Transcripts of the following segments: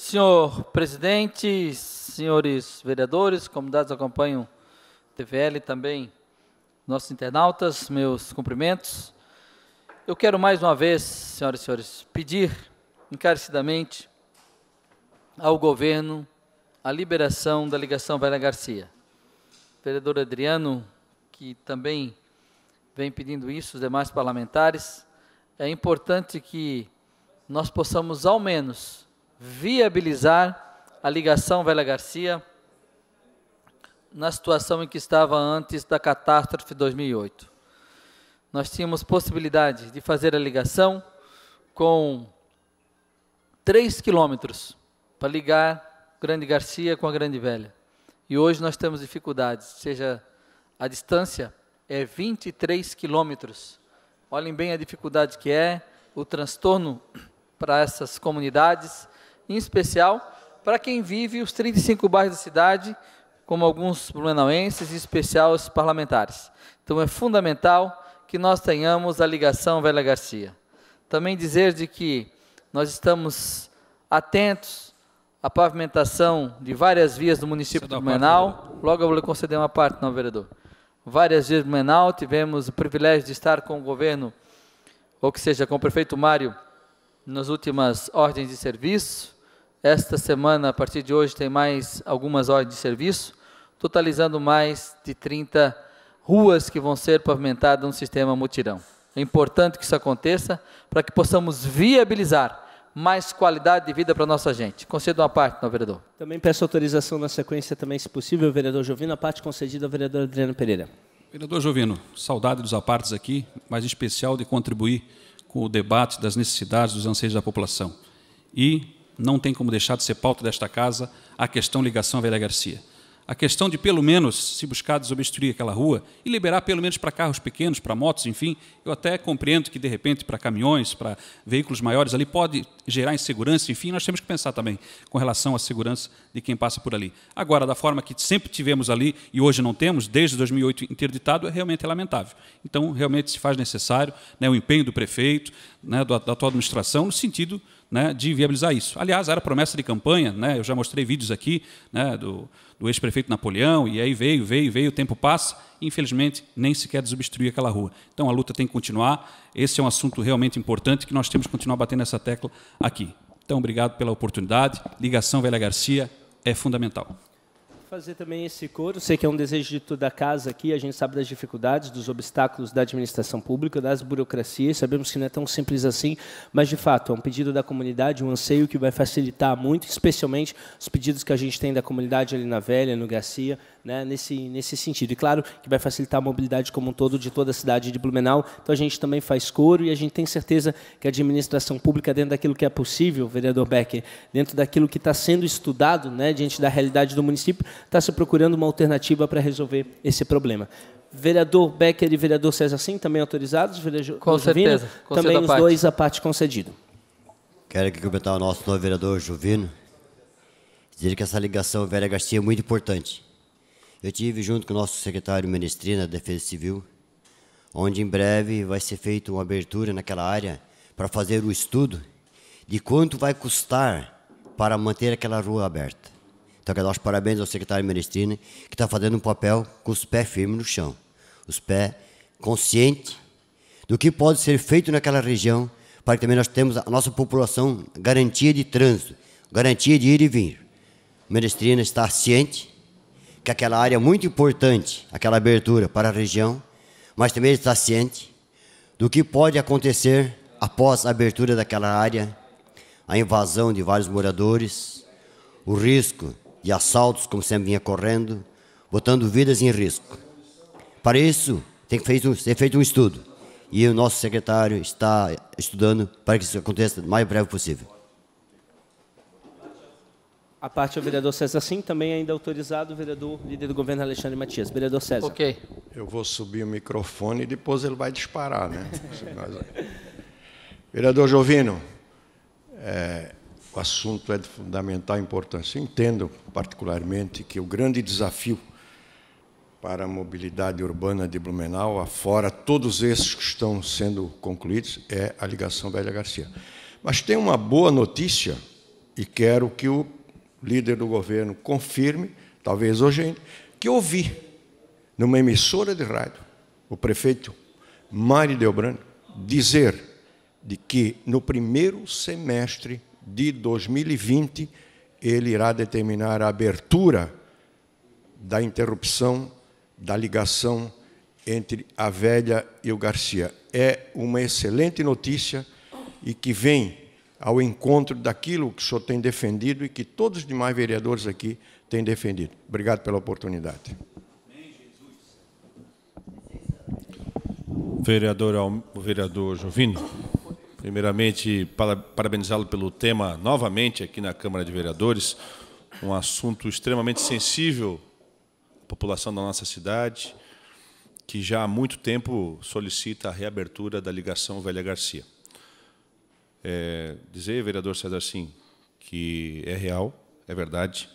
Senhor presidente, senhores vereadores, comunidades acompanham TVL também, nossos internautas, meus cumprimentos. Eu quero mais uma vez, senhoras e senhores, pedir encarecidamente ao governo a liberação da ligação Vera Garcia. vereador Adriano, que também vem pedindo isso, os demais parlamentares, é importante que nós possamos, ao menos, viabilizar a ligação Velha Garcia na situação em que estava antes da catástrofe de 2008. Nós tínhamos possibilidade de fazer a ligação com 3 quilômetros para ligar Grande Garcia com a Grande Velha. E hoje nós temos dificuldades, seja a distância é 23 quilômetros. Olhem bem a dificuldade que é, o transtorno para essas comunidades em especial para quem vive os 35 bairros da cidade, como alguns blumenauenses, em especial os parlamentares. Então é fundamental que nós tenhamos a ligação Velha Garcia. Também dizer de que nós estamos atentos à pavimentação de várias vias do município de Blumenau. Logo eu vou lhe conceder uma parte, não, vereador. Várias vias do Blumenau, tivemos o privilégio de estar com o governo, ou que seja, com o prefeito Mário, nas últimas ordens de serviço. Esta semana, a partir de hoje, tem mais algumas horas de serviço, totalizando mais de 30 ruas que vão ser pavimentadas no sistema mutirão. É importante que isso aconteça para que possamos viabilizar mais qualidade de vida para nossa gente. Concedo uma parte, não, vereador. Também peço autorização na sequência, também, se possível, vereador Jovino, a parte concedida ao vereador Adriano Pereira. Vereador Jovino, saudade dos apartes aqui, mas em especial de contribuir com o debate das necessidades dos anseios da população. E não tem como deixar de ser pauta desta casa a questão ligação à Velha Garcia. A questão de, pelo menos, se buscar desobstruir aquela rua e liberar, pelo menos, para carros pequenos, para motos, enfim. Eu até compreendo que, de repente, para caminhões, para veículos maiores ali, pode gerar insegurança, enfim. Nós temos que pensar também com relação à segurança de quem passa por ali. Agora, da forma que sempre tivemos ali e hoje não temos, desde 2008 interditado, é realmente lamentável. Então, realmente se faz necessário né, o empenho do prefeito, né, da, da tua administração, no sentido de né, de viabilizar isso. Aliás, era promessa de campanha, né, eu já mostrei vídeos aqui né, do, do ex-prefeito Napoleão, e aí veio, veio, veio, o tempo passa, infelizmente nem sequer desobstruir aquela rua. Então a luta tem que continuar, esse é um assunto realmente importante que nós temos que continuar batendo essa tecla aqui. Então, obrigado pela oportunidade. Ligação Velha Garcia é fundamental fazer também esse coro. Sei que é um desejo de toda a casa aqui. A gente sabe das dificuldades, dos obstáculos da administração pública, das burocracias. Sabemos que não é tão simples assim, mas de fato é um pedido da comunidade, um anseio que vai facilitar muito, especialmente os pedidos que a gente tem da comunidade ali na Velha, no Garcia, né, nesse, nesse sentido. E claro que vai facilitar a mobilidade como um todo de toda a cidade de Blumenau. Então a gente também faz coro e a gente tem certeza que a administração pública, dentro daquilo que é possível, vereador Becker, dentro daquilo que está sendo estudado né, diante da realidade do município, está se procurando uma alternativa para resolver esse problema. Vereador Becker e vereador César Sim, também autorizados, vereador com Juvino, certeza. Concedo também os parte. dois a parte concedido. Quero aqui comentar o nosso novo vereador Juvino, dizer que essa ligação Vera Garcia é muito importante eu tive junto com o nosso secretário Ministri da Defesa Civil, onde em breve vai ser feita uma abertura naquela área para fazer o estudo de quanto vai custar para manter aquela rua aberta. Então, quero dar os parabéns ao secretário Menestrina, né, que está fazendo um papel com os pés firmes no chão, os pés conscientes do que pode ser feito naquela região, para que também nós temos a nossa população garantia de trânsito, garantia de ir e vir. Menestrina né, está ciente que aquela área é muito importante, aquela abertura para a região, mas também está ciente do que pode acontecer após a abertura daquela área, a invasão de vários moradores, o risco de assaltos, como sempre vinha correndo, botando vidas em risco. Para isso, tem que ser feito um estudo. E o nosso secretário está estudando para que isso aconteça o mais breve possível. A parte do vereador César Sim, também ainda autorizado o vereador líder do governo Alexandre Matias. Vereador César. Ok. Eu vou subir o microfone e depois ele vai disparar, né? vereador Jovino, é, o assunto é de fundamental importância. Eu entendo particularmente que o grande desafio para a mobilidade urbana de Blumenau, afora todos esses que estão sendo concluídos, é a ligação Velha Garcia. Mas tem uma boa notícia e quero que o líder do governo confirme, talvez hoje ainda, que ouvi numa emissora de rádio o prefeito Mário Delbran dizer de que no primeiro semestre de 2020 ele irá determinar a abertura da interrupção da ligação entre a velha e o Garcia. É uma excelente notícia e que vem ao encontro daquilo que o senhor tem defendido e que todos os demais vereadores aqui têm defendido. Obrigado pela oportunidade. Vereador, vereador Jovino, primeiramente, parabenizá-lo pelo tema novamente aqui na Câmara de Vereadores, um assunto extremamente sensível à população da nossa cidade, que já há muito tempo solicita a reabertura da ligação Velha Garcia é, dizer, vereador César Sim, que é real, é verdade.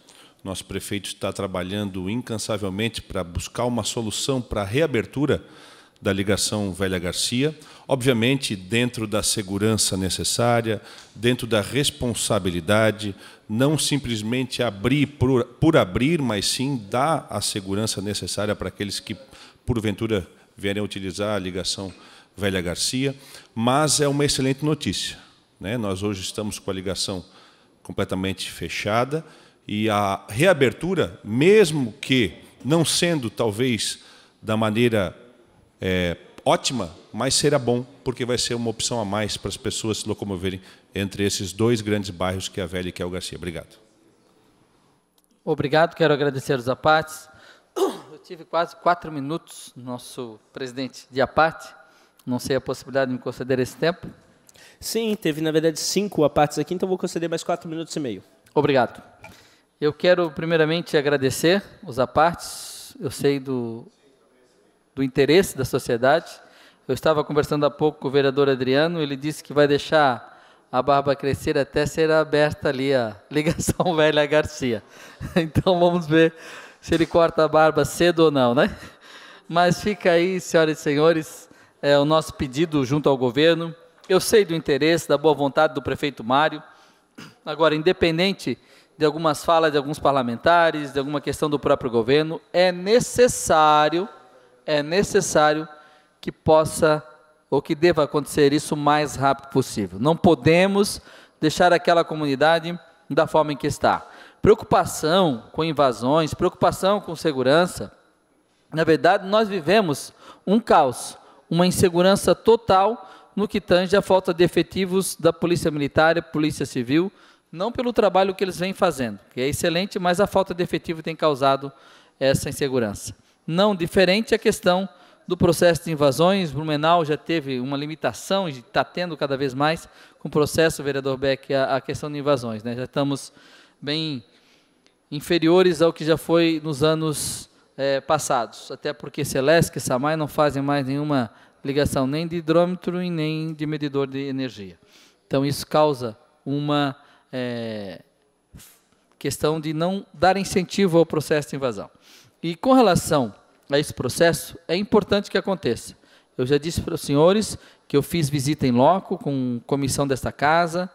Nosso prefeito está trabalhando incansavelmente para buscar uma solução para a reabertura da ligação Velha Garcia, obviamente dentro da segurança necessária, dentro da responsabilidade, não simplesmente abrir por, por abrir, mas sim dar a segurança necessária para aqueles que, porventura, vierem a utilizar a ligação Velha Garcia. Mas é uma excelente notícia né? Nós hoje estamos com a ligação completamente fechada e a reabertura, mesmo que não sendo talvez da maneira é, ótima, mas será bom, porque vai ser uma opção a mais para as pessoas se locomoverem entre esses dois grandes bairros, que é a Velha e que é o Garcia. Obrigado. Obrigado, quero agradecer os apates. Eu tive quase quatro minutos, nosso presidente de apate. Não sei a possibilidade de me conceder esse tempo. Sim, teve na verdade cinco apartes aqui, então vou conceder mais quatro minutos e meio. Obrigado. Eu quero primeiramente agradecer os apartes, eu sei do, do interesse da sociedade. Eu estava conversando há pouco com o vereador Adriano, ele disse que vai deixar a barba crescer até ser aberta ali a ligação velha Garcia. Então vamos ver se ele corta a barba cedo ou não, né? Mas fica aí, senhoras e senhores, é, o nosso pedido junto ao governo eu sei do interesse, da boa vontade do prefeito Mário. Agora, independente de algumas falas de alguns parlamentares, de alguma questão do próprio governo, é necessário, é necessário que possa ou que deva acontecer isso o mais rápido possível. Não podemos deixar aquela comunidade da forma em que está. Preocupação com invasões, preocupação com segurança. Na verdade, nós vivemos um caos, uma insegurança total no que tange a falta de efetivos da Polícia Militar e Polícia Civil, não pelo trabalho que eles vêm fazendo, que é excelente, mas a falta de efetivo tem causado essa insegurança. Não diferente a questão do processo de invasões, Blumenau já teve uma limitação e está tendo cada vez mais com o processo, vereador Beck, a, a questão de invasões. Né? Já estamos bem inferiores ao que já foi nos anos é, passados, até porque Celeste e Samai não fazem mais nenhuma ligação nem de hidrômetro e nem de medidor de energia. Então isso causa uma é, questão de não dar incentivo ao processo de invasão. E com relação a esse processo, é importante que aconteça. Eu já disse para os senhores que eu fiz visita em loco com comissão desta casa,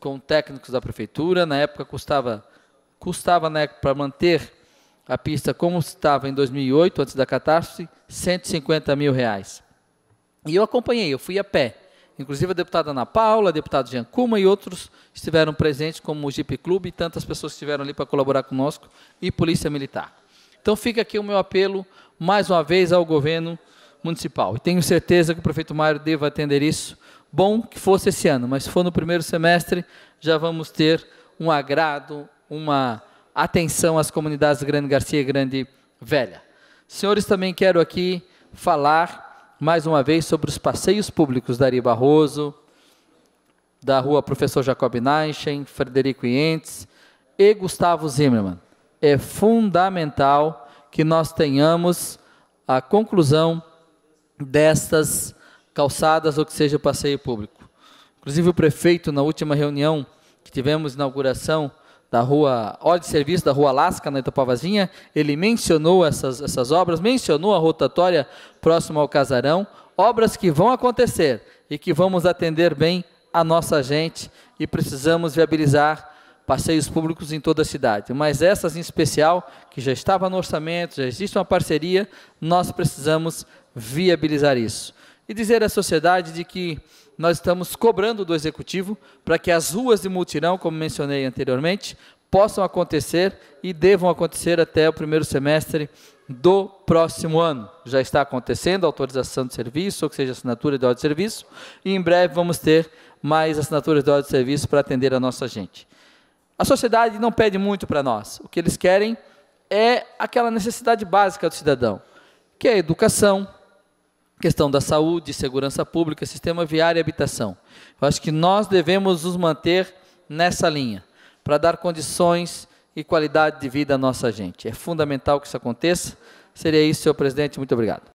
com técnicos da prefeitura. Na época custava, custava né, para manter a pista como estava em 2008, antes da catástrofe, 150 mil reais. E eu acompanhei, eu fui a pé. Inclusive a deputada Ana Paula, a deputada Jean e outros estiveram presentes, como o Jeep Clube e tantas pessoas estiveram ali para colaborar conosco, e Polícia Militar. Então fica aqui o meu apelo, mais uma vez, ao governo municipal. E tenho certeza que o prefeito Mário deva atender isso. Bom que fosse esse ano, mas se for no primeiro semestre, já vamos ter um agrado, uma atenção às comunidades Grande Garcia e Grande Velha. Senhores, também quero aqui falar mais uma vez sobre os passeios públicos da Ari Barroso, da rua Professor Jacob Naischen, Frederico Ientes e Gustavo Zimmermann. É fundamental que nós tenhamos a conclusão destas calçadas ou que seja o passeio público. Inclusive o prefeito na última reunião que tivemos inauguração da rua óleo de Serviço da Rua Lasca, na Itapavazinha, ele mencionou essas, essas obras, mencionou a rotatória próxima ao casarão, obras que vão acontecer e que vamos atender bem a nossa gente e precisamos viabilizar passeios públicos em toda a cidade. Mas essas em especial, que já estava no orçamento, já existe uma parceria, nós precisamos viabilizar isso. E dizer à sociedade de que nós estamos cobrando do executivo para que as ruas de multirão, como mencionei anteriormente, possam acontecer e devam acontecer até o primeiro semestre do próximo ano. Já está acontecendo a autorização de serviço, ou que seja, assinatura de ordem de serviço, e em breve vamos ter mais assinaturas de ordem de serviço para atender a nossa gente. A sociedade não pede muito para nós. O que eles querem é aquela necessidade básica do cidadão, que é educação, questão da saúde, segurança pública, sistema viário e habitação. Eu acho que nós devemos nos manter nessa linha, para dar condições e qualidade de vida à nossa gente. É fundamental que isso aconteça. Seria isso, senhor presidente. Muito obrigado.